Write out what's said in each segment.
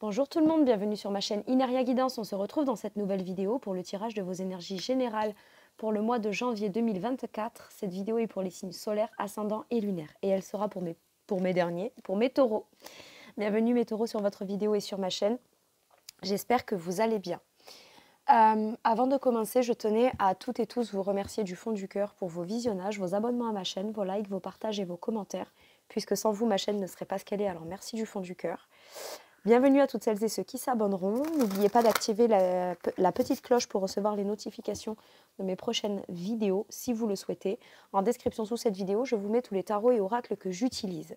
Bonjour tout le monde, bienvenue sur ma chaîne Ineria Guidance. On se retrouve dans cette nouvelle vidéo pour le tirage de vos énergies générales pour le mois de janvier 2024. Cette vidéo est pour les signes solaires, ascendants et lunaires et elle sera pour mes, pour mes derniers, pour mes taureaux. Bienvenue mes taureaux sur votre vidéo et sur ma chaîne. J'espère que vous allez bien. Euh, avant de commencer, je tenais à toutes et tous vous remercier du fond du cœur pour vos visionnages, vos abonnements à ma chaîne, vos likes, vos partages et vos commentaires, puisque sans vous, ma chaîne ne serait pas ce qu'elle est, alors merci du fond du cœur. Bienvenue à toutes celles et ceux qui s'abonneront. N'oubliez pas d'activer la, petite cloche pour recevoir les notifications de mes prochaines vidéos si vous le souhaitez. En description sous cette vidéo, je vous mets tous les tarots et oracles que j'utilise.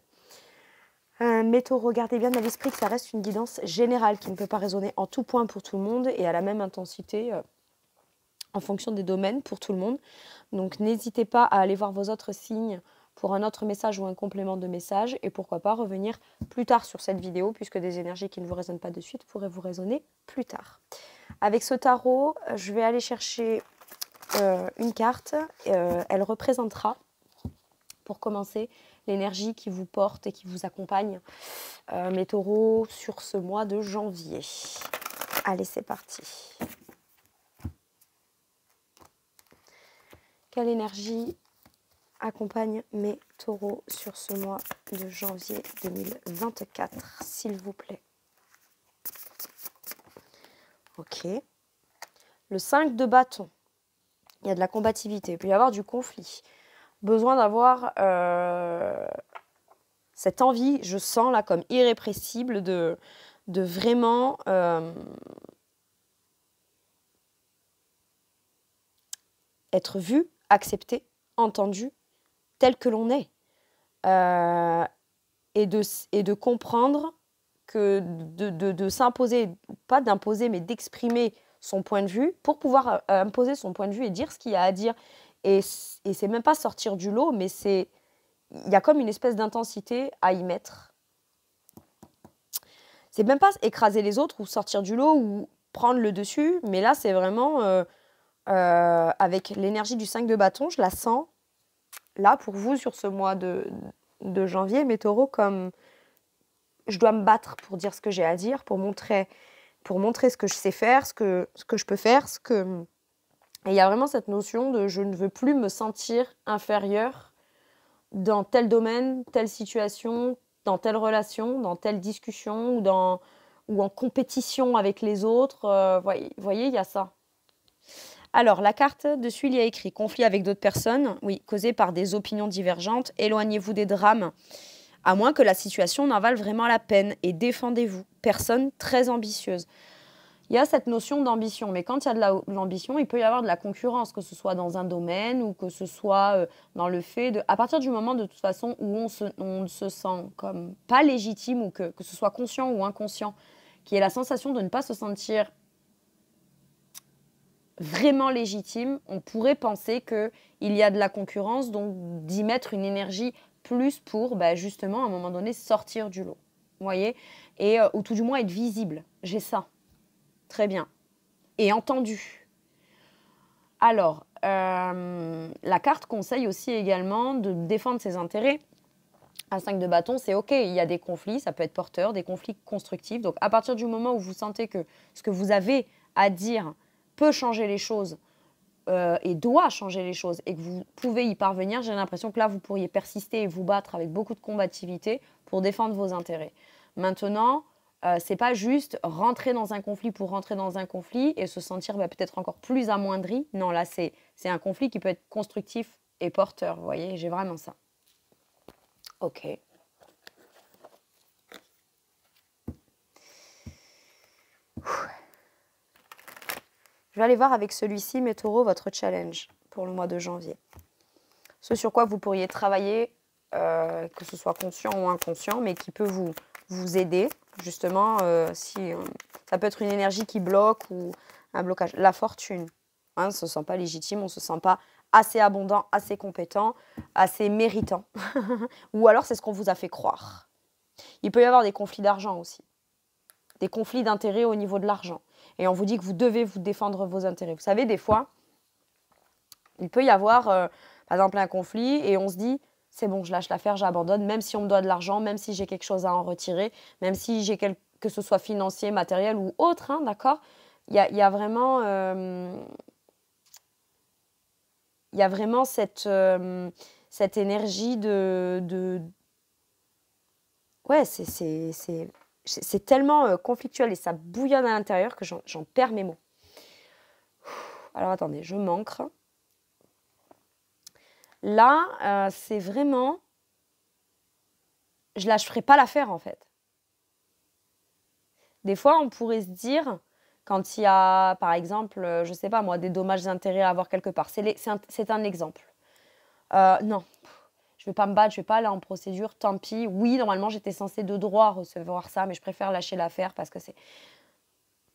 Euh, regardez regardez bien dans l'esprit que ça reste une guidance générale qui ne peut pas résonner en tout point pour tout le monde et à la même intensité euh, en fonction des domaines pour tout le monde. Donc n'hésitez pas à aller voir vos autres signes pour un autre message ou un complément de message et pourquoi pas revenir plus tard sur cette vidéo puisque des énergies qui ne vous résonnent pas de suite pourraient vous résonner plus tard. Avec ce tarot, euh, je vais aller chercher euh, une carte. Euh, elle représentera, pour commencer, l'énergie qui vous porte et qui vous accompagne, mes taureaux, sur ce mois de janvier. Allez, c'est parti. Quelle énergie accompagne mes taureaux sur ce mois de janvier 2024, s'il vous plaît. Ok. Le 5 de bâton. Il y a de la combativité, il peut y avoir du conflit. Besoin d'avoir euh, cette envie, je sens là comme irrépressible, de, de vraiment... Euh, être vu, accepté, entendu tel que l'on est. Euh, et, de, et de comprendre que de, de, de s'imposer, pas d'imposer, mais d'exprimer son point de vue pour pouvoir euh, imposer son point de vue et dire ce qu'il y a à dire. Et, et c'est même pas sortir du lot, mais c'est il y a comme une espèce d'intensité à y mettre. C'est même pas écraser les autres ou sortir du lot ou prendre le dessus, mais là c'est vraiment euh, avec l'énergie du 5 de bâton, je la sens là pour vous sur ce mois de, janvier, mes taureaux, comme je dois me battre pour dire ce que j'ai à dire, pour montrer, pour montrer ce que je sais faire, ce que, ce que je peux faire, ce que... Et il y a vraiment cette notion de je ne veux plus me sentir inférieure dans tel domaine, telle situation, dans telle relation, dans telle discussion ou, dans, ou en compétition avec les autres. Vous euh, voyez, voyez, il y a ça. Alors, la carte dessus, il y a écrit conflit avec d'autres personnes, oui, causé par des opinions divergentes, éloignez-vous des drames, à moins que la situation n'en vale vraiment la peine, et défendez-vous. Personne très ambitieuse. Il y a cette notion d'ambition, mais quand il y a de l'ambition, il peut y avoir de la concurrence, que ce soit dans un domaine ou que ce soit euh, dans le fait de... À partir du moment, de toute façon, où on se, se sent comme pas légitime, ou que, que ce soit conscient ou inconscient, qui est la sensation de ne pas se sentir vraiment légitime, on pourrait penser qu'il y a de la concurrence, donc d'y mettre une énergie plus pour bah, justement à un moment donné sortir du lot, Vous voyez, et euh, ou tout du moins être visible. J'ai ça, très bien, et entendu. Alors, euh, la carte conseille aussi également de défendre ses intérêts. Un 5 de bâton, c'est OK, il y a des conflits, ça peut être porteur, des conflits constructifs. Donc à partir du moment où vous sentez que ce que vous avez à dire changer les choses euh, et doit changer les choses et que vous pouvez y parvenir, j'ai l'impression que là, vous pourriez persister et vous battre avec beaucoup de combativité pour défendre vos intérêts. Maintenant, euh, c'est pas juste rentrer dans un conflit pour rentrer dans un conflit et se sentir bah, peut-être encore plus amoindri. Non, là, c'est un conflit qui peut être constructif et porteur. Vous voyez, j'ai vraiment ça. Ok. Je vais aller voir avec celui-ci, mes taureaux, votre challenge pour le mois de janvier. Ce sur quoi vous pourriez travailler, euh, que ce soit conscient ou inconscient, mais qui peut vous, vous aider, justement, euh, si euh, ça peut être une énergie qui bloque ou un blocage. La fortune. Hein, on ne se sent pas légitime, on ne se sent pas assez abondant, assez compétent, assez méritant. ou alors c'est ce qu'on vous a fait croire. Il peut y avoir des conflits d'argent aussi, des conflits d'intérêts au niveau de l'argent et on vous dit que vous devez vous défendre vos intérêts. Vous savez, des fois, il peut y avoir, euh, par exemple, un conflit et on se dit, c'est bon, je lâche l'affaire, j'abandonne, même si on me doit de l'argent, même si j'ai quelque chose à en retirer, même si j'ai quelque que ce soit financier, matériel ou autre, hein, d'accord Il y, a, vraiment... Euh, il y a vraiment cette, euh, cette énergie de, de... Ouais, c'est c'est tellement euh, conflictuel et ça bouillonne à l'intérieur que j'en perds mes mots. Alors attendez, je manque. Là, euh, c'est vraiment... Je lâcherai pas l'affaire en fait. Des fois, on pourrait se dire, quand il y a, par exemple, euh, je sais pas moi, des dommages d'intérêt à avoir quelque part, c'est un, un, exemple. non, je vais pas me battre, je vais pas aller en procédure, tant pis. Oui, normalement, j'étais censée de droit recevoir ça, mais je préfère lâcher l'affaire parce que c'est.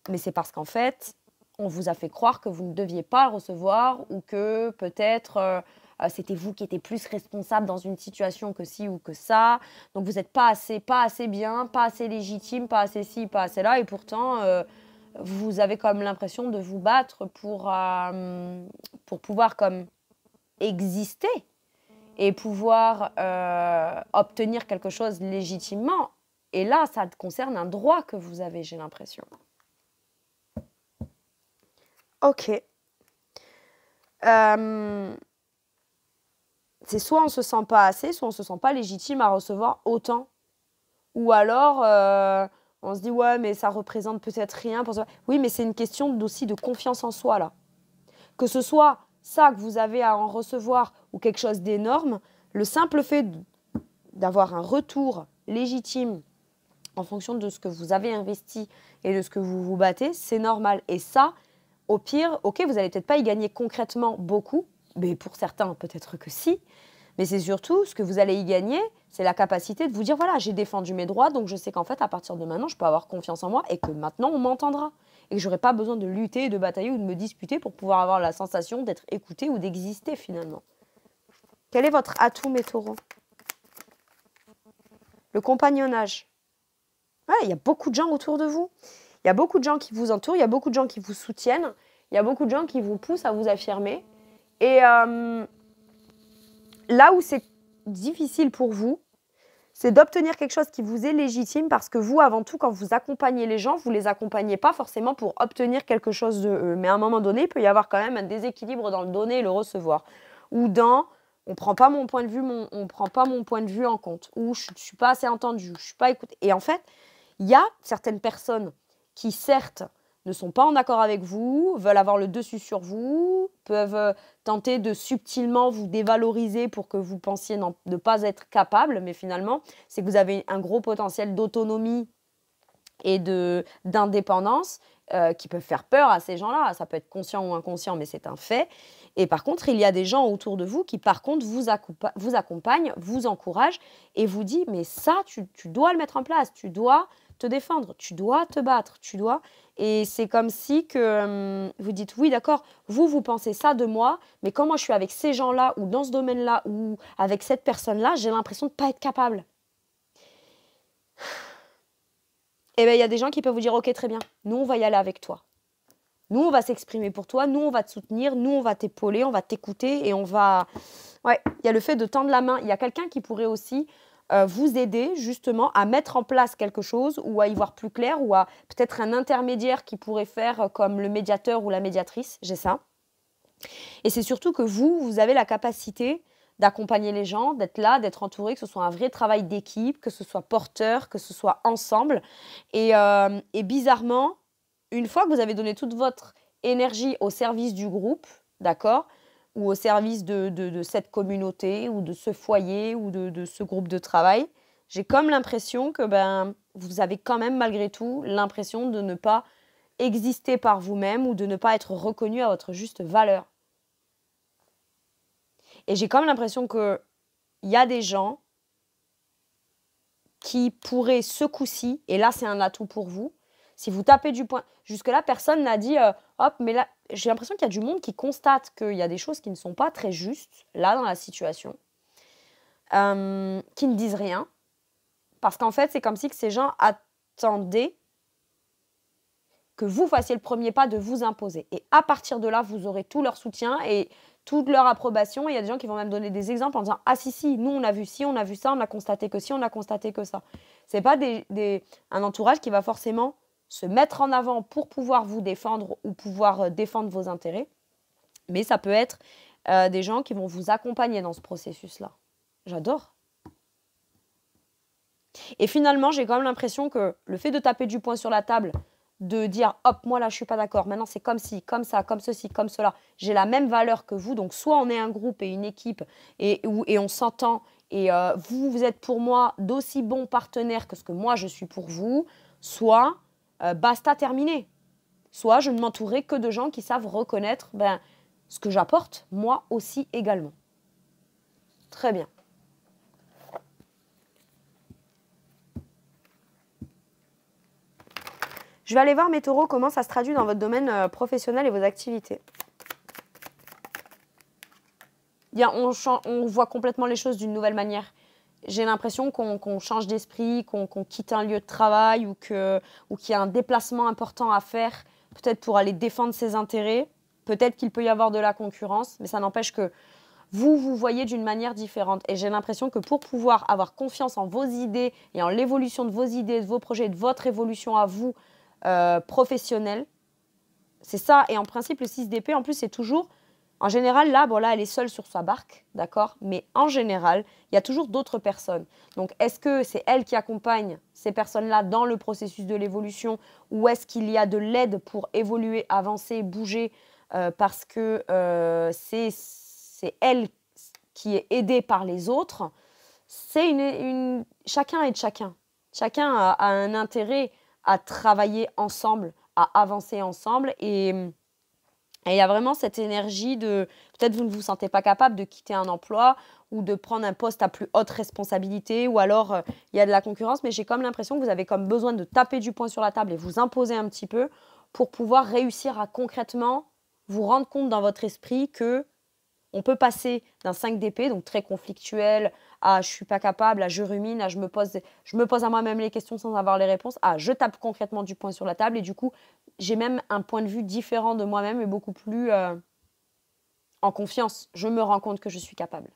Mais c'est parce qu'en fait, on vous a fait croire que vous ne deviez pas recevoir ou que peut-être euh, euh, c'était vous qui étiez plus responsable dans une situation que ci ou que ça. Donc vous n'êtes pas assez, pas assez bien, pas assez légitime, pas assez ci, pas assez là. Et pourtant, euh, vous avez comme l'impression de vous battre pour, pour pouvoir comme exister et pouvoir euh, obtenir quelque chose légitimement. Et là, ça concerne un droit que vous avez, j'ai l'impression. Ok. Euh, c'est soit on se sent pas assez, soit on se sent pas légitime à recevoir autant. Ou alors, euh, on se dit, ouais, mais ça représente peut-être rien. Pour... Oui, mais c'est une question aussi de confiance en soi, là. Que ce soit ça que vous avez à en recevoir ou quelque chose d'énorme, le simple fait d'avoir un retour légitime en fonction de ce que vous avez investi et de ce que vous vous battez, c'est normal. Et ça, au pire, ok, vous n'allez peut-être pas y gagner concrètement beaucoup, mais pour certains, peut-être que si. Mais c'est surtout ce que vous allez y gagner, c'est la capacité de vous dire voilà, j'ai défendu mes droits, donc je sais qu'en fait, à partir de maintenant, je peux avoir confiance en moi et que maintenant, on m'entendra. Et que n'aurai pas besoin de lutter, de batailler ou de me disputer pour pouvoir avoir la sensation d'être écouté ou d'exister finalement. Quel est votre atout, mes taureaux Le compagnonnage. il y a beaucoup de gens autour de vous. Il y a beaucoup de gens qui vous entourent, il y a beaucoup de gens qui vous soutiennent, il y a beaucoup de gens qui vous poussent à vous affirmer. Et euh, là où c'est difficile pour vous, c'est d'obtenir quelque chose qui vous est légitime parce que vous, avant tout, quand vous accompagnez les gens, vous les accompagnez pas forcément pour obtenir quelque chose de Mais à un moment donné, il peut y avoir quand même un déséquilibre dans le donner et le recevoir. Ou dans on prend pas mon point de vue, on prend pas mon point de vue en compte, ou je, ne suis pas assez entendu, je suis pas écoutée. Et en fait, il y a certaines personnes qui certes ne sont pas en accord avec vous, veulent avoir le dessus sur vous, peuvent euh, tenter de subtilement vous dévaloriser pour que vous pensiez ne pas être capable, mais finalement, c'est que vous avez un gros potentiel d'autonomie et de d'indépendance euh, qui peuvent faire peur à ces gens-là. Ça peut être conscient ou inconscient, mais c'est un fait. Et par contre, il y a des gens autour de vous qui, par contre, vous, vous accompagnent, vous encouragent et vous dit mais ça, tu, tu dois le mettre en place, tu dois te défendre, tu dois te battre, tu dois. Et c'est comme si que hum, vous dites oui, d'accord, vous vous pensez ça de moi, mais quand moi je suis avec ces gens-là ou dans ce domaine-là ou avec cette personne-là, j'ai l'impression de pas être capable. Eh ben, il y a des gens qui peuvent vous dire, OK, très bien, nous, on va y aller avec toi. Nous, on va s'exprimer pour toi, nous, on va te soutenir, nous, on va t'épauler, on va t'écouter et on va... Ouais, il y a le fait de tendre la main. Il y a quelqu'un qui pourrait aussi euh, vous aider justement à mettre en place quelque chose ou à y voir plus clair ou à peut-être un intermédiaire qui pourrait faire euh, comme le médiateur ou la médiatrice. J'ai ça. Et c'est surtout que vous, vous avez la capacité d'accompagner les gens, d'être là, d'être entouré, que ce soit un vrai travail d'équipe, que ce soit porteur, que ce soit ensemble. Euh, et, bizarrement, une fois que vous avez donné toute votre énergie au service du groupe, d'accord, ou au service de, cette communauté, ou de ce foyer, ou de, de ce groupe de travail, j'ai comme l'impression que ben, vous avez quand même malgré tout l'impression de ne pas exister par vous-même ou de ne pas être reconnu à votre juste valeur. Et j'ai comme l'impression que il y a des gens qui pourraient ce coup-ci, et là c'est un atout pour vous, si vous tapez du point, jusque-là personne n'a dit euh, hop, mais là j'ai l'impression qu'il y a du monde qui constate qu'il y a des choses qui ne sont pas très justes là dans la situation, euh, qui ne disent rien, parce qu'en fait c'est comme si que ces gens attendaient que vous fassiez le premier pas de vous imposer. Et à partir de là, vous aurez tout leur soutien et toute leur approbation. il y a des gens qui vont même donner des exemples en disant Ah, si, si, nous, on a vu si on a vu ça, on a constaté que si on a constaté que ça. C'est pas un entourage qui va forcément se mettre en avant pour pouvoir vous défendre ou pouvoir euh, défendre vos intérêts. Mais ça peut être euh, des gens qui vont vous accompagner dans ce processus-là. J'adore. Et finalement, j'ai quand même l'impression que le fait de taper du poing sur la table, de dire hop, moi là je suis pas d'accord, maintenant c'est comme ci, comme ça, comme ceci, comme cela. J'ai la même valeur que vous, donc soit on est un groupe et une équipe et, et on s'entend et euh, vous, vous êtes pour moi d'aussi bons partenaires que ce que moi je suis pour vous, soit euh, basta terminé. Soit je ne m'entourerai que de gens qui savent reconnaître ben, ce que j'apporte, moi aussi également. Très bien. Je vais aller voir mes taureaux, comment ça se traduit dans votre domaine euh, professionnel et vos activités. on, voit complètement les choses d'une nouvelle manière j'ai l'impression qu'on change d'esprit, qu'on quitte un lieu de travail ou qu'il ou y a un déplacement important à faire, peut-être pour aller défendre ses intérêts. Peut-être qu'il peut y avoir de la concurrence, mais ça n'empêche que vous vous voyez d'une manière différente. Et j'ai l'impression que pour pouvoir avoir confiance en vos idées et en l'évolution de vos idées, de vos projets, de votre évolution à vous, euh, professionnelle. C'est ça. Et en principe, le 6 d'épée, en plus, c'est toujours. En général, là, bon, elle est seule sur sa barque, d'accord Mais en général, il y a toujours d'autres personnes. Donc, est-ce que c'est elle qui accompagne ces personnes-là dans le processus de l'évolution ou est-ce qu'il y a de l'aide pour évoluer, avancer, bouger euh, parce que euh, c'est elle qui est aidée par les autres C'est une, Chacun est de chacun. Chacun a un intérêt à travailler ensemble, à avancer ensemble. Et il y a vraiment cette énergie de peut-être vous ne vous sentez pas capable de quitter un emploi ou de prendre un poste à plus haute responsabilité ou alors euh, il y a de la concurrence, mais j'ai comme l'impression que vous avez comme besoin de taper du poing sur la table et vous imposer un petit peu pour pouvoir réussir à concrètement vous rendre compte dans votre esprit que on peut passer d'un 5 dp donc très conflictuel, ah, je suis pas capable, ah, je rumine, ah, je me pose, je me pose à moi-même les questions sans avoir les réponses, Ah, je tape concrètement du point sur la table et du coup j'ai même un point de vue différent de moi-même et beaucoup plus euh, en confiance. Je me rends compte que je suis capable.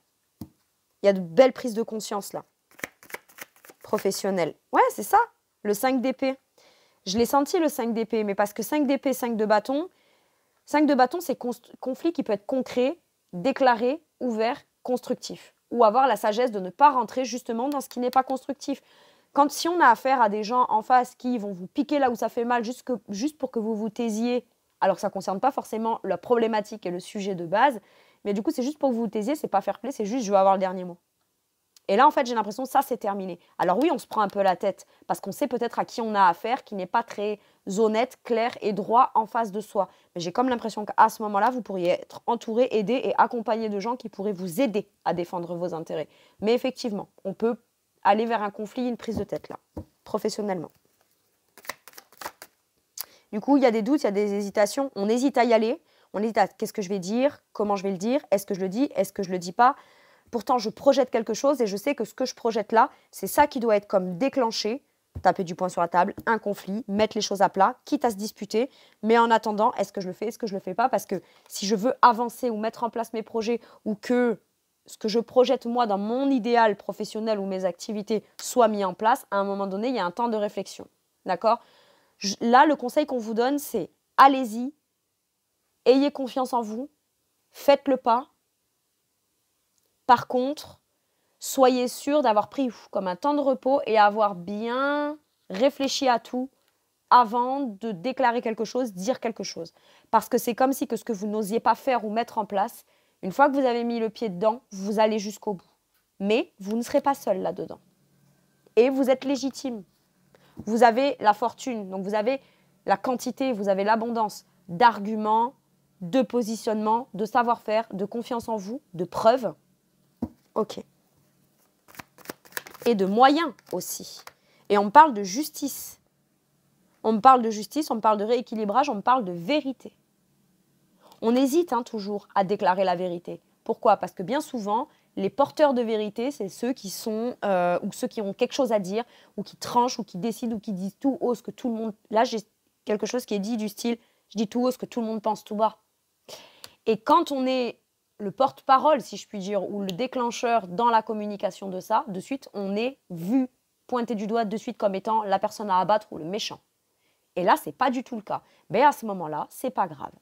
Il y a de belles prises de conscience là, professionnelles. Ouais, c'est ça, le 5 d'épée. Je l'ai senti le 5 d'épée, mais parce que 5 d'épée, 5 de bâton, 5 de bâton, c'est conflit qui peut être concret, déclaré, ouvert, constructif ou avoir la sagesse de ne pas rentrer justement dans ce qui n'est pas constructif. Quand si on a affaire à des gens en face qui vont vous piquer là où ça fait mal juste, juste pour que vous vous taisiez, alors que ça ne concerne pas forcément la problématique et le sujet de base, mais du coup c'est juste pour que vous vous taisiez, c'est pas faire plaisir c'est juste je veux avoir le dernier mot. Et là, en fait, j'ai l'impression que ça, c'est terminé. Alors oui, on se prend un peu la tête parce qu'on sait peut-être à qui on a affaire, qui n'est pas très honnête, clair et droit en face de soi. Mais j'ai comme l'impression qu'à ce moment-là, vous pourriez être entouré, aidé et accompagné de gens qui pourraient vous aider à défendre vos intérêts. Mais effectivement, on peut aller vers un conflit, une prise de tête là, professionnellement. Du coup, il y a des doutes, il y a des hésitations. On hésite à y aller. On hésite à qu'est-ce que je vais dire, comment je vais le dire, est-ce que je le dis, est-ce que je le dis pas. Pourtant, je projette quelque chose et je sais que ce que je projette là, c'est ça qui doit être comme déclenché, taper du poing sur la table, un conflit, mettre les choses à plat, quitte à se disputer. Mais en attendant, est-ce que je le fais, est-ce que je le fais pas Parce que si je veux avancer ou mettre en place mes projets ou que ce que je projette moi dans mon idéal professionnel ou mes activités soit mis en place, à un moment donné, il y a un temps de réflexion. D'accord Là, le conseil qu'on vous donne, c'est allez-y, ayez confiance en vous, faites le pas, par contre, soyez sûr d'avoir pris comme un temps de repos et avoir bien réfléchi à tout avant de déclarer quelque chose, dire quelque chose. Parce que c'est comme si que ce que vous n'osiez pas faire ou mettre en place, une fois que vous avez mis le pied dedans, vous allez jusqu'au bout. Mais vous ne serez pas seul là-dedans. Et vous êtes légitime. Vous avez la fortune, donc vous avez la quantité, vous avez l'abondance d'arguments, de positionnement, de savoir-faire, de confiance en vous, de preuves Ok. Et de moyens aussi. Et on parle de justice. On parle de justice, on parle de rééquilibrage, on parle de vérité. On hésite hein, toujours à déclarer la vérité. Pourquoi Parce que bien souvent, les porteurs de vérité, c'est ceux qui sont euh, ou ceux qui ont quelque chose à dire, ou qui tranchent, ou qui décident, ou qui disent tout haut ce que tout le monde. Là, j'ai quelque chose qui est dit du style, je dis tout haut ce que tout le monde pense tout bas. Et quand on est le porte-parole, si je puis dire, ou le déclencheur dans la communication de ça, de suite, on est vu, pointé du doigt de suite comme étant la personne à abattre ou le méchant. Et là, c'est pas du tout le cas. Mais à ce moment-là, c'est pas grave.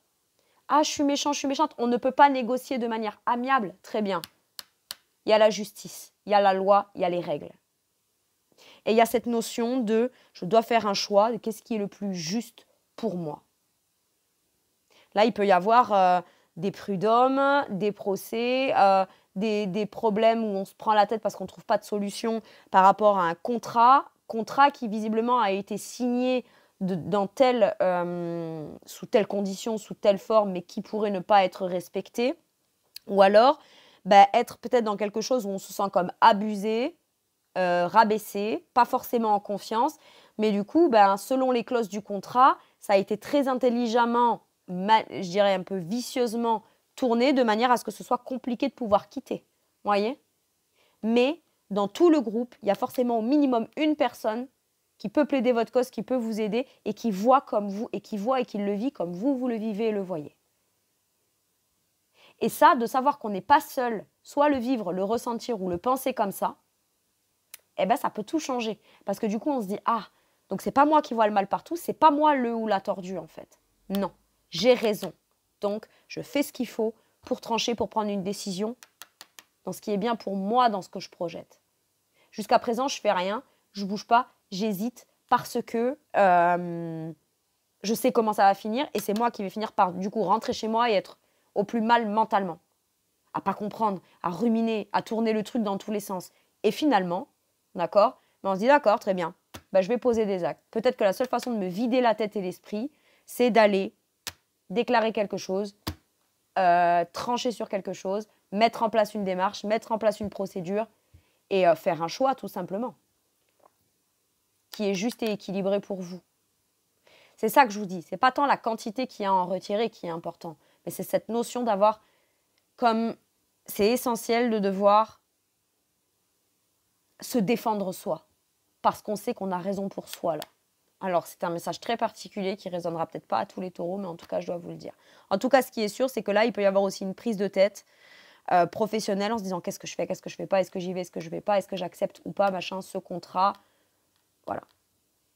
Ah, je suis méchant, je suis méchante. On ne peut pas négocier de manière amiable. Très bien. Il y a la justice, il y a la loi, il y a les règles. Et il y a cette notion de je dois faire un choix de qu'est-ce qui est le plus juste pour moi. Là, il peut y avoir euh, des prud'hommes, des procès, euh, des, problèmes où on se prend la tête parce qu'on ne trouve pas de solution par rapport à un contrat, contrat qui visiblement a été signé dans euh, sous telle condition, sous telle forme, mais qui pourrait ne pas être respecté, ou alors bah, être peut-être dans quelque chose où on se sent comme abusé, euh, rabaissé, pas forcément en confiance, mais du coup, bah, selon les clauses du contrat, ça a été très intelligemment je dirais un peu vicieusement tourné de manière à ce que ce soit compliqué de pouvoir quitter. Voyez Mais dans tout le groupe, il y a forcément au minimum une personne qui peut plaider votre cause, qui peut vous aider et qui voit comme vous et qui voit et qui le vit comme vous, vous le vivez et le voyez. Et ça, de savoir qu'on n'est pas seul, soit le vivre, le ressentir ou le penser comme ça, eh ben ça peut tout changer. Parce que du coup, on se dit, ah, donc c'est pas moi qui vois le mal partout, c'est pas moi le ou la tordue en fait. Non j'ai raison. Donc, je fais ce qu'il faut pour trancher, pour prendre une décision dans ce qui est bien pour moi, dans ce que je projette. Jusqu'à présent, je fais rien, je bouge pas, j'hésite parce que euh, je sais comment ça va finir et c'est moi qui vais finir par du coup rentrer chez moi et être au plus mal mentalement, à pas comprendre, à ruminer, à tourner le truc dans tous les sens. Et finalement, d'accord, mais on se dit d'accord, très bien, bah, je vais poser des actes. Peut-être que la seule façon de me vider la tête et l'esprit, c'est d'aller déclarer quelque chose, euh, trancher sur quelque chose, mettre en place une démarche, mettre en place une procédure et euh, faire un choix tout simplement qui est juste et équilibré pour vous. C'est ça que je vous dis. C'est pas tant la quantité qui a en retirer qui est important, mais c'est cette notion d'avoir comme c'est essentiel de devoir se défendre soi parce qu'on sait qu'on a raison pour soi là. Alors, c'est un message très particulier qui résonnera peut-être pas à tous les taureaux, mais en tout cas, je dois vous le dire. En tout cas, ce qui est sûr, c'est que là, il peut y avoir aussi une prise de tête euh, professionnelle en se disant qu'est-ce que je fais, qu'est-ce que je fais pas, est-ce que j'y vais, est-ce que je vais pas, est-ce que j'accepte ou pas, machin, ce contrat. Voilà.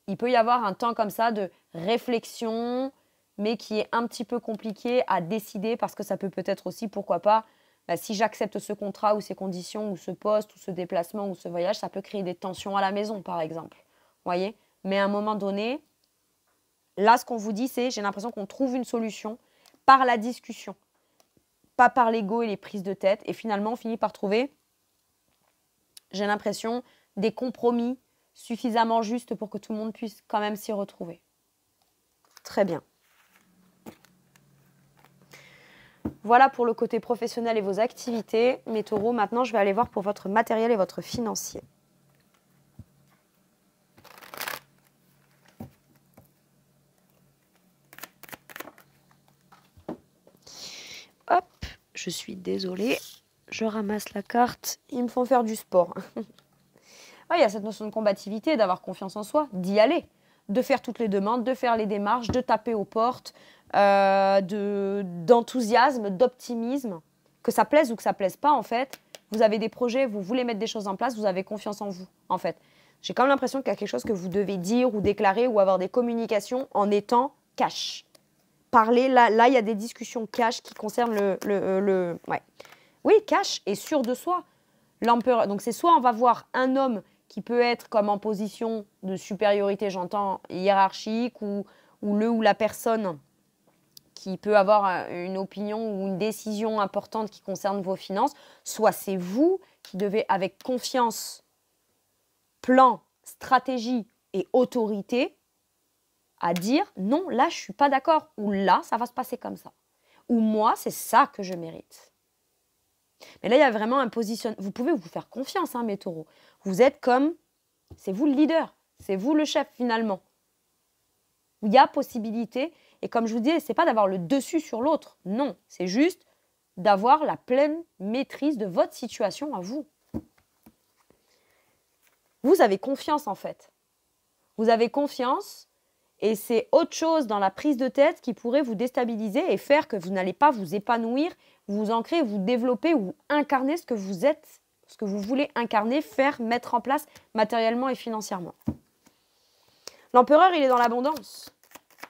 Il peut y avoir un temps comme ça de réflexion, mais qui est un petit peu compliqué à décider parce que ça peut peut-être aussi, pourquoi pas, bah, si j'accepte ce contrat ou ces conditions ou ce poste ou ce déplacement ou ce voyage, ça peut créer des tensions à la maison, par exemple. Vous Voyez mais à un moment donné, là, ce qu'on vous dit, c'est j'ai l'impression qu'on trouve une solution par la discussion, pas par l'ego et les prises de tête. Et finalement, on finit par trouver, j'ai l'impression, des compromis suffisamment justes pour que tout le monde puisse quand même s'y retrouver. Très bien. Voilà pour le côté professionnel et vos activités. Mes taureaux, maintenant, je vais aller voir pour votre matériel et votre financier. Je suis désolée. Je ramasse la carte. Ils me font faire du sport. il y a cette notion de combativité, d'avoir confiance en soi, d'y aller, de faire toutes les demandes, de faire les démarches, de taper aux portes, euh, de, d'enthousiasme, d'optimisme. Que ça plaise ou que ça plaise pas, en fait, vous avez des projets, vous voulez mettre des choses en place, vous avez confiance en vous, en fait. J'ai quand même l'impression qu'il y a quelque chose que vous devez dire ou déclarer ou avoir des communications en étant cash parler. Là, là, il y a des discussions cash qui concernent le, euh, le, ouais. oui, cash est sûr de soi. L'empereur. Donc c'est soit on va voir un homme qui peut être comme en position de supériorité, j'entends hiérarchique, ou, ou le ou la personne qui peut avoir euh, une opinion ou une décision importante qui concerne vos finances, soit c'est vous qui devez avec confiance, plan, stratégie et autorité à dire non, là, je suis pas d'accord, ou là, ça va se passer comme ça, ou moi, c'est ça que je mérite. Mais là, il y a vraiment un positionnement. Vous pouvez vous faire confiance, hein, mes taureaux. Vous êtes comme, c'est vous le leader, c'est vous le chef finalement. Il y a possibilité, et comme je vous disais, c'est pas d'avoir le dessus sur l'autre, non, c'est juste d'avoir la pleine maîtrise de votre situation à vous. Vous avez confiance en fait. Vous avez confiance et c'est autre chose dans la prise de tête qui pourrait vous déstabiliser et faire que vous n'allez pas vous épanouir, vous ancrer, vous développer ou incarner ce que vous êtes, ce que vous voulez incarner, faire, mettre en place matériellement et financièrement. L'empereur, il est dans l'abondance.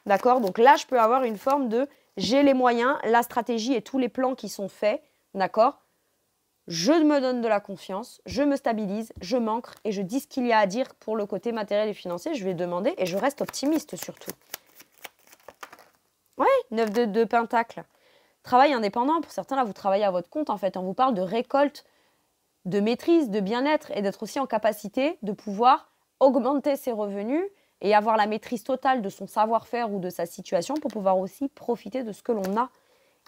D'accord Donc là, je peux avoir une forme de j'ai les moyens, la stratégie et tous les plans qui sont faits. D'accord je me donne de la confiance, je me stabilise, je m'ancre et je dis ce qu'il y a à dire pour le côté matériel et financier. Je vais demander et je reste optimiste surtout. Oui, 9 de, de pentacle. Travail indépendant, pour certains là, vous travaillez à votre compte en fait. On vous parle de récolte, de maîtrise, de bien-être et d'être aussi en capacité de pouvoir augmenter ses revenus et avoir la maîtrise totale de son savoir-faire ou de sa situation pour pouvoir aussi profiter de ce que l'on a.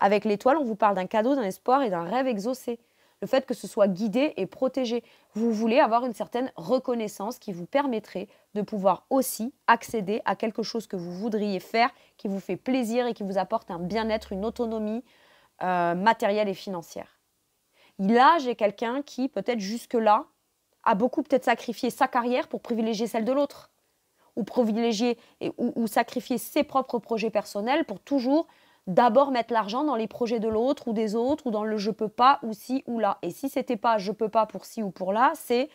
Avec l'étoile, on vous parle d'un cadeau, d'un espoir et d'un rêve exaucé le fait que ce soit guidé et protégé. Vous voulez avoir une certaine reconnaissance qui vous permettrait de pouvoir aussi accéder à quelque chose que vous voudriez faire, qui vous fait plaisir et qui vous apporte un bien-être, une autonomie euh, matérielle et financière. là, j'ai quelqu'un qui, peut-être jusque-là, a beaucoup peut-être sacrifié sa carrière pour privilégier celle de l'autre, ou privilégier ou sacrifier ses propres projets personnels pour toujours d'abord mettre l'argent dans les projets de l'autre ou des autres ou dans le je peux pas ou si ou là. Et si c'était pas je peux pas pour si ou pour là, c'est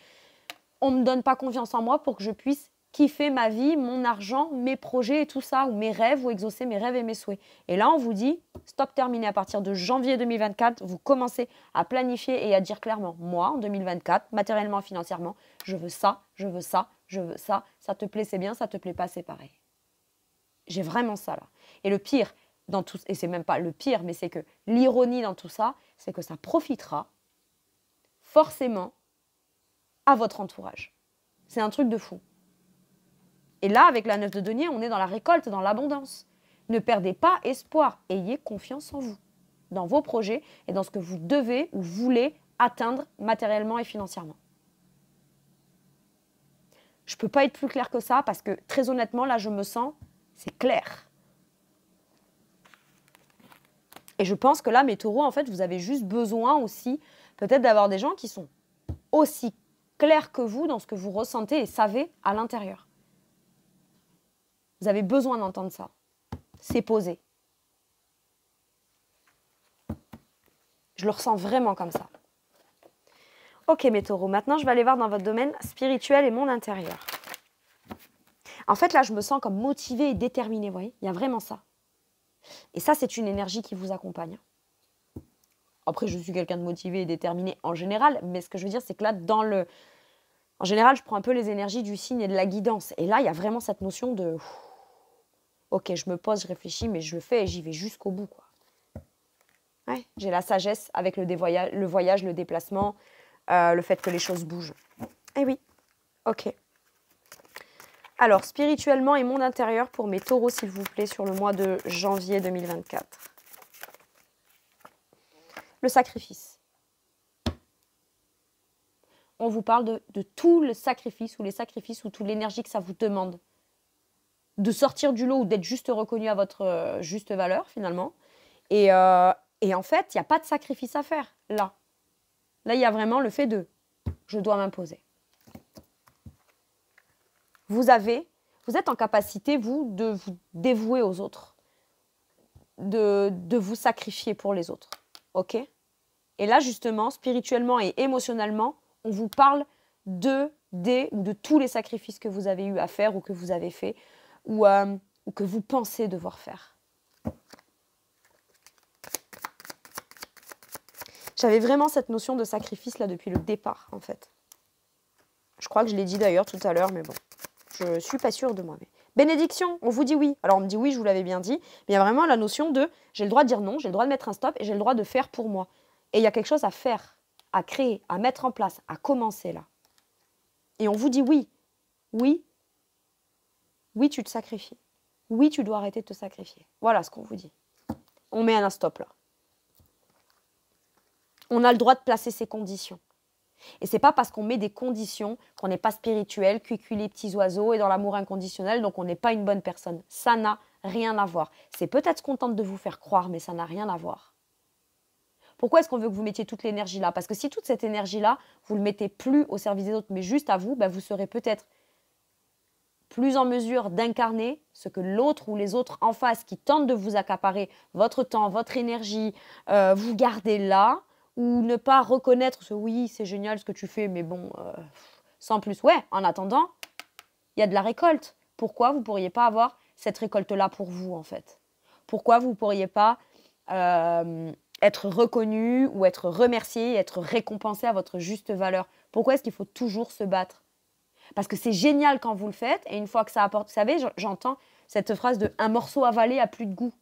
on me donne pas confiance en moi pour que je puisse kiffer ma vie, mon argent, mes projets et tout ça, ou mes rêves, ou exaucer mes rêves et mes souhaits. Et là, on vous dit, stop terminé, à partir de janvier 2024, vous commencez à planifier et à dire clairement, moi, en 2024, matériellement financièrement, je veux ça, je veux ça, je veux ça, ça te plaît, c'est bien, ça te plaît pas, c'est pareil. J'ai vraiment ça là. Et le pire, dans tout, et c'est même pas le pire, mais c'est que l'ironie dans tout ça, c'est que ça profitera forcément à votre entourage. C'est un truc de fou. Et là, avec la neuf de denier, on est dans la récolte, dans l'abondance. Ne perdez pas espoir, ayez confiance en vous, dans vos projets et dans ce que vous devez ou voulez atteindre matériellement et financièrement. Je ne peux pas être plus clair que ça parce que très honnêtement, là, je me sens, c'est clair. Et je pense que là, mes taureaux, en fait, vous avez juste besoin aussi peut-être d'avoir des gens qui sont aussi clairs que vous dans ce que vous ressentez et savez à l'intérieur. Vous avez besoin d'entendre ça. C'est posé. Je le ressens vraiment comme ça. Ok mes taureaux, maintenant je vais aller voir dans votre domaine spirituel et mon intérieur. En fait là je me sens comme motivée et déterminée, vous voyez, il y a vraiment ça. Et ça, c'est une énergie qui vous accompagne. Après, je suis quelqu'un de motivé et déterminé en général, mais ce que je veux dire, c'est que là, dans le... En général, je prends un peu les énergies du signe et de la guidance. Et là, il y a vraiment cette notion de... Ok, je me pose, je réfléchis, mais je le fais et j'y vais jusqu'au bout. j'ai la sagesse avec le, le voyage, le déplacement, euh, le fait que les choses bougent. Eh oui, ok. Alors, spirituellement et monde intérieur pour mes taureaux, s'il vous plaît, sur le mois de janvier 2024. Le sacrifice. On vous parle de, tout le sacrifice ou les sacrifices ou toute l'énergie que ça vous demande. De sortir du lot ou d'être juste reconnu à votre euh, juste valeur, finalement. Et, euh, et en fait, il n'y a pas de sacrifice à faire, là. Là, il y a vraiment le fait de je dois m'imposer vous avez, vous êtes en capacité, vous, de vous dévouer aux autres, de, vous sacrifier pour les autres. OK Et là, justement, spirituellement et émotionnellement, on vous parle de, des de tous les sacrifices que vous avez eu à faire ou que vous avez fait ou, euh, ou que vous pensez devoir faire. J'avais vraiment cette notion de sacrifice là depuis le départ, en fait. Je crois que je l'ai dit d'ailleurs tout à l'heure, mais bon. Je ne suis pas sûre de moi Bénédiction, on vous dit oui. Alors on me dit oui, je vous l'avais bien dit. Mais il y a vraiment la notion de j'ai le droit de dire non, j'ai le droit de mettre un stop et j'ai le droit de faire pour moi. Et il y a quelque chose à faire, à créer, à mettre en place, à commencer là. Et on vous dit oui. Oui. Oui, tu te sacrifies. Oui, tu dois arrêter de te sacrifier. Voilà ce qu'on vous dit. On met un stop là. On a le droit de placer ses conditions. Et c'est pas parce qu'on met des conditions qu'on n'est pas spirituel, cuicule les petits oiseaux et dans l'amour inconditionnel, donc on n'est pas une bonne personne. Ça n'a rien à voir. C'est peut-être contente de vous faire croire, mais ça n'a rien à voir. Pourquoi est-ce qu'on veut que vous mettiez toute l'énergie là Parce que si toute cette énergie-là, vous le mettez plus au service des autres, mais juste à vous, ben vous serez peut-être plus en mesure d'incarner ce que l'autre ou les autres en face qui tentent de vous accaparer votre temps, votre énergie, euh, vous gardez là, ou ne pas reconnaître ce oui, c'est génial ce que tu fais, mais bon, euh, sans plus. Ouais, en attendant, il y a de la récolte. Pourquoi vous ne pourriez pas avoir cette récolte-là pour vous, en fait Pourquoi vous ne pourriez pas euh, être reconnu ou être remercié, être récompensé à votre juste valeur Pourquoi est-ce qu'il faut toujours se battre Parce que c'est génial quand vous le faites, et une fois que ça apporte, vous savez, j'entends cette phrase de un morceau avalé a plus de goût.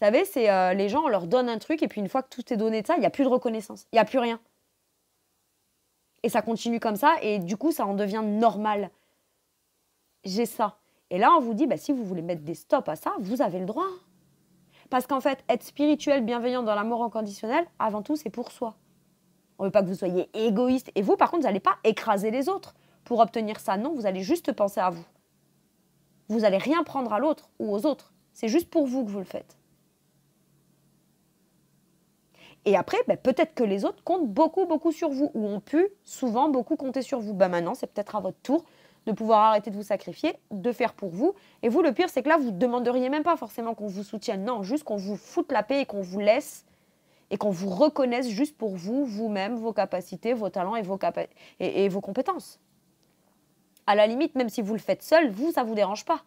Vous savez, c'est euh, les gens, on leur donne un truc et puis une fois que tout est donné de ça, il n'y a plus de reconnaissance, il n'y a plus rien. Et ça continue comme ça et du coup, ça en devient normal. J'ai ça. Et là, on vous dit, bah, si vous voulez mettre des stops à ça, vous avez le droit. Parce qu'en fait, être spirituel, bienveillant dans l'amour inconditionnel, avant tout, c'est pour soi. On ne veut pas que vous soyez égoïste. Et vous, par contre, vous n'allez pas écraser les autres pour obtenir ça. Non, vous allez juste penser à vous. Vous n'allez rien prendre à l'autre ou aux autres. C'est juste pour vous que vous le faites. Et après, ben, peut-être que les autres comptent beaucoup, beaucoup sur vous, ou ont pu souvent beaucoup compter sur vous. Ben, maintenant, c'est peut-être à votre tour de pouvoir arrêter de vous sacrifier, de faire pour vous. Et vous, le pire, c'est que là, vous ne demanderiez même pas forcément qu'on vous soutienne. Non, juste qu'on vous foute la paix et qu'on vous laisse et qu'on vous reconnaisse juste pour vous, vous-même, vos capacités, vos talents et vos, et, et vos compétences. À la limite, même si vous le faites seul, vous, ça ne vous dérange pas.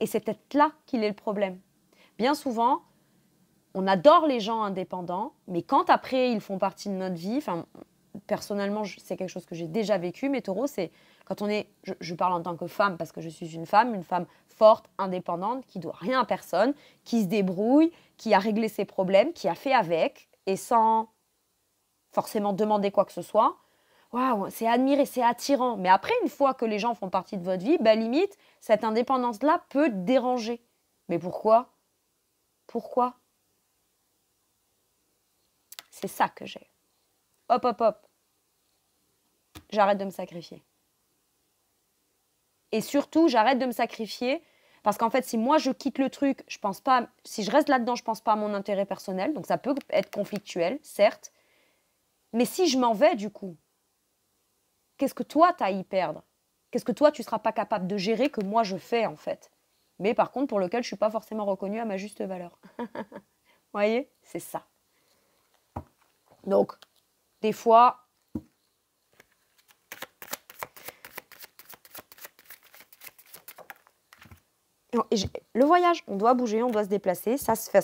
Et c'est peut-être là qu'il est le problème. Bien souvent, on adore les gens indépendants, mais quand après ils font partie de notre vie, enfin, personnellement, c'est quelque chose que j'ai déjà vécu, mais Taureau, c'est quand on est, je, parle en tant que femme parce que je suis une femme, une femme forte, indépendante, qui doit rien à personne, qui se débrouille, qui a réglé ses problèmes, qui a fait avec et sans forcément demander quoi que ce soit. Waouh, c'est admiré, c'est attirant. Mais après, une fois que les gens font partie de votre vie, bah limite, cette indépendance-là peut déranger. Mais pourquoi Pourquoi c'est ça que j'ai. Hop, hop, hop. J'arrête de me sacrifier. Et surtout, j'arrête de me sacrifier parce qu'en fait, si moi je quitte le truc, je pense pas, si je reste là-dedans, je pense pas à mon intérêt personnel. Donc ça peut être conflictuel, certes. Mais si je m'en vais, du coup, qu'est-ce que toi as à y perdre Qu'est-ce que toi tu seras pas capable de gérer que moi je fais en fait Mais par contre, pour lequel je suis pas forcément reconnue à ma juste valeur. Vous voyez, c'est ça. Donc, des fois, le voyage, on doit bouger, on doit se déplacer, ça, se fait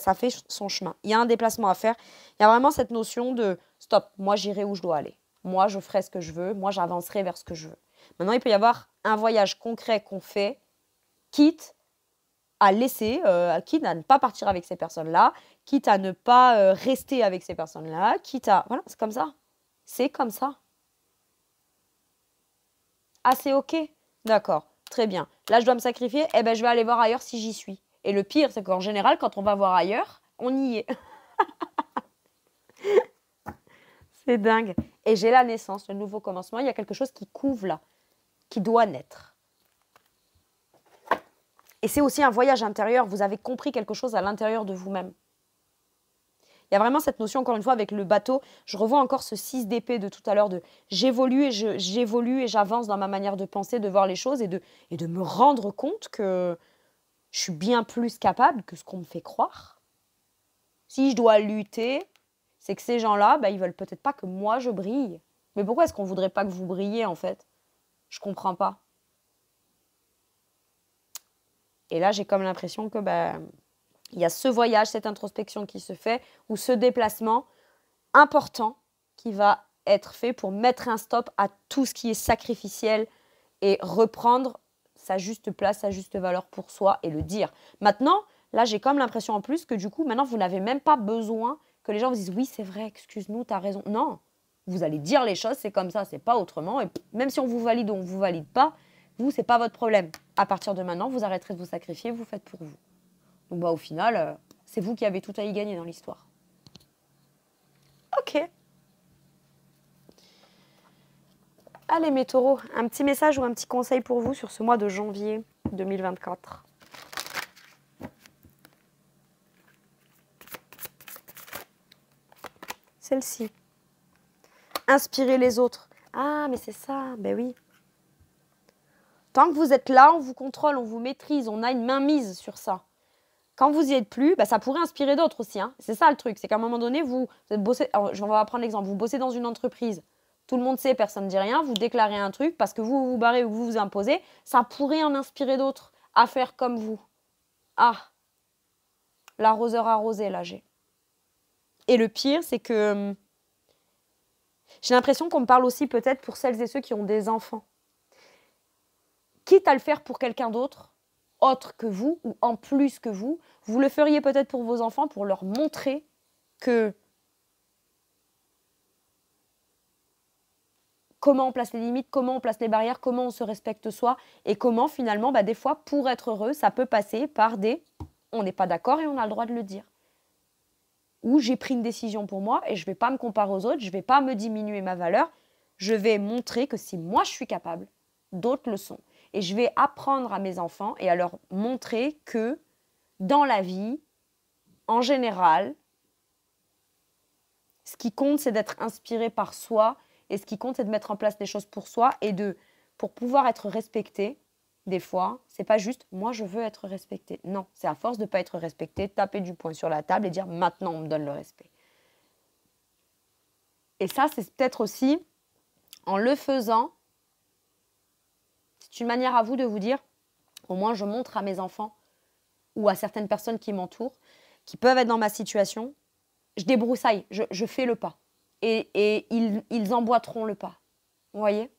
son chemin. Il y a un déplacement à faire. Il y a vraiment cette notion de stop, moi j'irai où je dois aller. Moi je ferai ce que je veux, moi j'avancerai vers ce que je veux. Maintenant, il peut y avoir un voyage concret qu'on fait, quitte à laisser, euh, quitte à ne pas partir avec ces personnes-là, quitte à ne pas euh, rester avec ces personnes-là, quitte à... Voilà, c'est comme ça. C'est comme ça. Ah, c'est OK D'accord, très bien. Là, je dois me sacrifier, eh ben, je vais aller voir ailleurs si j'y suis. Et le pire, c'est qu'en général, quand on va voir ailleurs, on y est. c'est dingue. Et j'ai la naissance, le nouveau commencement, il y a quelque chose qui couvre là, qui doit naître. Et c'est aussi un voyage intérieur, vous avez compris quelque chose à l'intérieur de vous-même. Il y a vraiment cette notion, encore une fois, avec le bateau. Je revois encore ce 6 d'épée de tout à l'heure de j'évolue et j'évolue et j'avance dans ma manière de penser, de voir les choses et de, et de me rendre compte que je suis bien plus capable que ce qu'on me fait croire. Si je dois lutter, c'est que ces gens-là, ils bah, ils veulent peut-être pas que moi je brille. Mais pourquoi est-ce qu'on voudrait pas que vous brilliez en fait Je comprends pas. Et là, j'ai comme l'impression que bah, il y a ce voyage, cette introspection qui se fait, ou ce déplacement important qui va être fait pour mettre un stop à tout ce qui est sacrificiel et reprendre sa juste place, sa juste valeur pour soi et le dire. Maintenant, là, j'ai comme l'impression en plus que du coup, maintenant, vous n'avez même pas besoin que les gens vous disent oui, c'est vrai, excuse-nous, tu as raison. Non, vous allez dire les choses, c'est comme ça, c'est pas autrement. Et même si on vous valide ou on vous valide pas, vous, c'est pas votre problème à partir de maintenant, vous arrêterez de vous sacrifier, vous faites pour vous. Donc bah, au final, euh, c'est vous qui avez tout à y gagner dans l'histoire. Ok. Allez mes taureaux, un petit message ou un petit conseil pour vous sur ce mois de janvier 2024. Celle-ci. Inspirez les autres. Ah, mais c'est ça, ben oui. Tant que vous êtes là, on vous contrôle, on vous maîtrise, on a une main mise sur ça. Quand vous y êtes plus, bah, ça pourrait inspirer d'autres aussi. Hein. C'est ça le truc, c'est qu'à un moment donné, vous, vous êtes bossé, je vais prendre l'exemple, vous bossez dans une entreprise, tout le monde sait, personne ne dit rien, vous déclarez un truc parce que vous vous barrez ou vous vous imposez, ça pourrait en inspirer d'autres à faire comme vous. Ah, l'arroseur arrosé, là j'ai. Et le pire, c'est que hum, j'ai l'impression qu'on me parle aussi peut-être pour celles et ceux qui ont des enfants quitte à le faire pour quelqu'un d'autre, autre que vous, ou en plus que vous, vous le feriez peut-être pour vos enfants, pour leur montrer que comment on place les limites, comment on place les barrières, comment on se respecte soi, et comment finalement, bah, des fois, pour être heureux, ça peut passer par des on n'est pas d'accord et on a le droit de le dire. Ou j'ai pris une décision pour moi et je ne vais pas me comparer aux autres, je ne vais pas me diminuer ma valeur, je vais montrer que si moi je suis capable, d'autres le sont et je vais apprendre à mes enfants et à leur montrer que dans la vie, en général, ce qui compte, c'est d'être inspiré par soi et ce qui compte, c'est de mettre en place des choses pour soi et de, pour pouvoir être respecté, des fois, c'est pas juste moi je veux être respecté. Non, c'est à force de ne pas être respecté, taper du poing sur la table et dire maintenant on me donne le respect. Et ça, c'est peut-être aussi en le faisant, c'est une manière à vous de vous dire, au moins je montre à mes enfants ou à certaines personnes qui m'entourent, qui peuvent être dans ma situation, je débroussaille, je, fais le pas. Et, ils, ils, emboîteront le pas. Vous voyez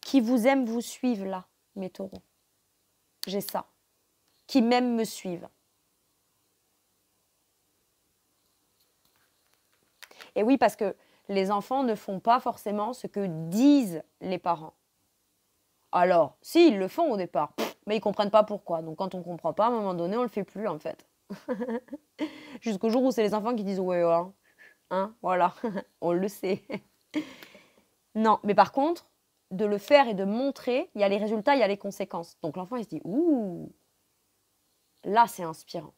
Qui vous aime vous suivent là, mes taureaux. J'ai ça. Qui m'aime me suivent. Et oui, parce que les enfants ne font pas forcément ce que disent les parents. Alors, si, ils le font au départ, mais ils ne comprennent pas pourquoi. Donc quand on ne comprend pas, à un moment donné, on ne le fait plus en fait. Jusqu'au jour où c'est les enfants qui disent ouais, hein, hein, voilà, on le sait. non, mais par contre, de le faire et de montrer, il y a les résultats, il y a les conséquences. Donc l'enfant il se dit ouh, là c'est inspirant.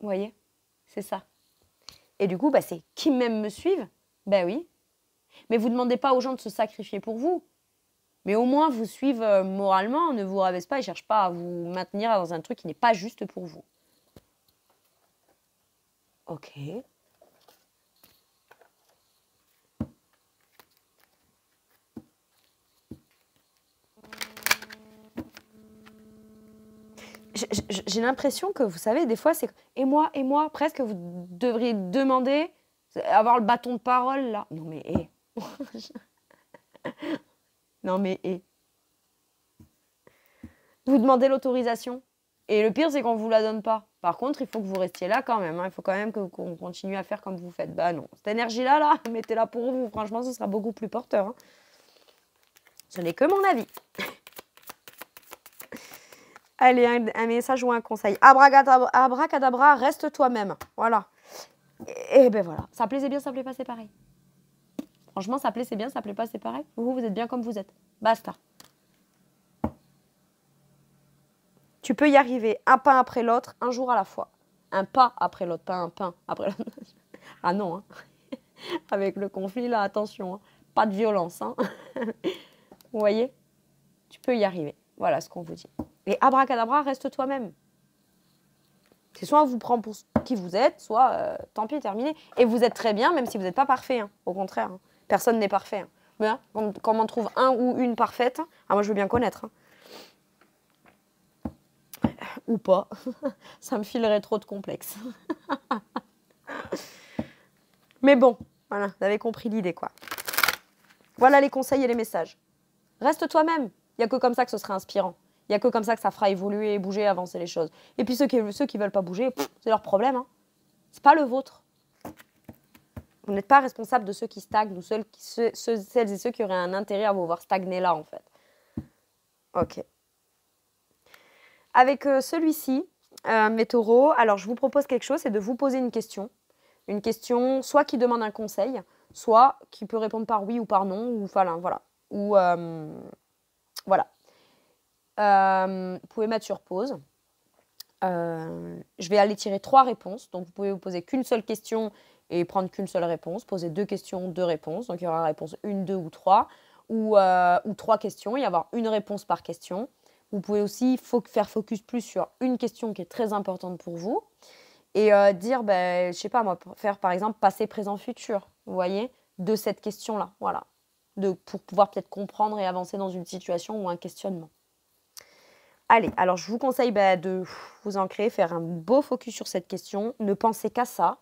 Vous voyez, c'est ça. Et du coup, bah, c'est qui même me suivent Ben oui. Mais vous demandez pas aux gens de se sacrifier pour vous mais au moins vous suivent euh, moralement, ne vous rabaisse pas et cherche pas à vous maintenir dans un truc qui n'est pas juste pour vous. Ok. J'ai l'impression que vous savez, des fois, c'est et moi, et moi, presque, vous devriez demander, avoir le bâton de parole là. Non mais, eh. Non, mais et Vous demandez l'autorisation. Et le pire, c'est qu'on ne vous la donne pas. Par contre, il faut que vous restiez là quand même. Hein. Il faut quand même qu'on continue à faire comme vous faites. Bah non. Cette énergie-là, là, là mettez la pour vous. Franchement, ce sera beaucoup plus porteur. Hein. Ce n'est que mon avis. Allez, un, message ou un conseil. Abracadabra, reste toi-même. Voilà. Et, ben voilà. Ça plaisait bien, ça ne plaît pas, c'est pareil. Franchement, ça plaît, c'est bien, ça plaît pas, c'est pareil. Vous, vous êtes bien comme vous êtes. Basta. Tu peux y arriver un pas après l'autre, un jour à la fois. Un pas après l'autre, pas un pain après l'autre. ah non, hein. avec le conflit là, attention, hein. pas de violence. Hein. vous voyez Tu peux y arriver. Voilà ce qu'on vous dit. Et abracadabra, reste toi-même. C'est soit on vous prend pour qui vous êtes, soit euh, tant pis, terminé. Et vous êtes très bien, même si vous n'êtes pas parfait, hein. au contraire. Hein. Personne n'est parfait. Hein. Mais quand, hein, on trouve un ou une parfaite, hein, ah, moi je veux bien connaître. Euh, ou pas. Ça me filerait trop de complexes. Mais bon, voilà, vous avez compris l'idée quoi. Voilà les conseils et les messages. Reste toi-même. Il n'y a que comme ça que ce sera inspirant. Il n'y a que comme ça que ça fera évoluer, bouger, avancer les choses. Et puis ceux qui ne veulent pas bouger, c'est leur problème. Hein. C'est pas le vôtre. Vous n'êtes pas responsable de ceux qui stagnent ou celles, celles et ceux qui auraient un intérêt à vous voir stagner là, en fait. Ok. Avec euh, celui-ci, euh, mes taureaux, alors je vous propose quelque chose, c'est de vous poser une question. Une question soit qui demande un conseil, soit qui peut répondre par oui ou par non, ou enfin voilà. Ou, euh, voilà. vous pouvez mettre sur pause. Euh, je vais aller tirer trois réponses. Donc, vous pouvez vous poser qu'une seule question et prendre qu'une seule réponse. Poser deux questions, deux réponses. Donc, il y aura réponse une, deux ou trois. Euh, ou, trois questions. Il y avoir une réponse par question. Vous pouvez aussi faire focus plus sur une question qui est très importante pour vous. Et euh, dire, ben, je sais pas, moi, faire par exemple passé, présent, futur. Vous voyez De cette question-là. Voilà. pour pouvoir peut-être comprendre et avancer dans une situation ou un questionnement. Allez, alors je vous conseille bah, de vous ancrer, faire un beau focus sur cette question, ne pensez qu'à ça,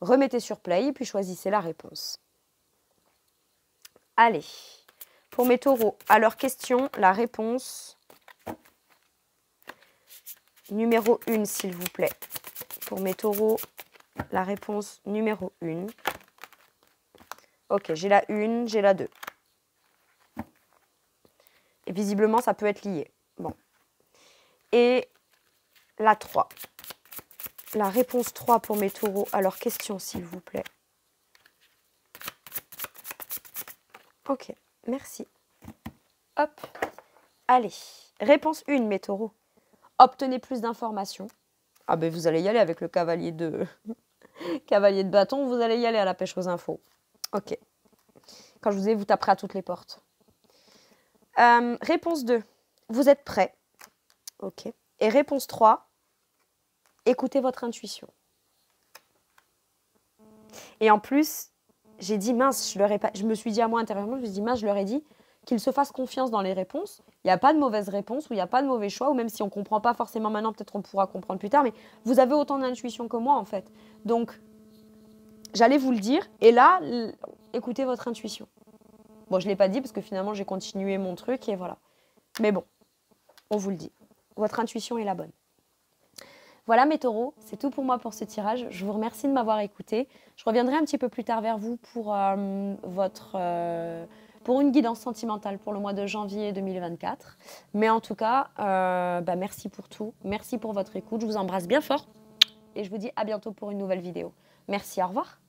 remettez sur play, puis choisissez la réponse. Allez, pour mes taureaux, à leur question, la réponse numéro 1, s'il vous plaît. Pour mes taureaux, la réponse numéro 1. Ok, j'ai la 1, j'ai la 2. Et visiblement, ça peut être lié. Bon, et la 3. La réponse 3 pour mes taureaux. Alors, question, s'il vous plaît. Ok, merci. Hop. Allez, réponse 1, mes taureaux. Obtenez plus d'informations. Ah ben vous allez y aller avec le cavalier de... cavalier de bâton, vous allez y aller à la pêche aux infos. Ok. Quand je vous ai, vous taperez à toutes les portes. Euh, réponse 2. Vous êtes prêts Ok. Et réponse 3, écoutez votre intuition. Et en plus, j'ai dit mince, je me suis dit à moi intérieurement, je me suis dit mince, je leur ai dit qu'ils se fassent confiance dans les réponses. Il n'y a pas de mauvaise réponse ou il n'y a pas de mauvais choix, ou même si on ne comprend pas forcément maintenant, peut-être on pourra comprendre plus tard, mais vous avez autant d'intuition que moi en fait. Donc, j'allais vous le dire, et là, écoutez votre intuition. Bon, je ne l'ai pas dit parce que finalement j'ai continué mon truc et voilà. Mais bon, on vous le dit votre intuition est la bonne. Voilà mes taureaux, c'est tout pour moi pour ce tirage. Je vous remercie de m'avoir écouté. Je reviendrai un petit peu plus tard vers vous pour, euh, votre, euh, pour une guidance sentimentale pour le mois de janvier 2024. Mais en tout cas, euh, bah, merci pour tout. Merci pour votre écoute. Je vous embrasse bien fort et je vous dis à bientôt pour une nouvelle vidéo. Merci, au revoir.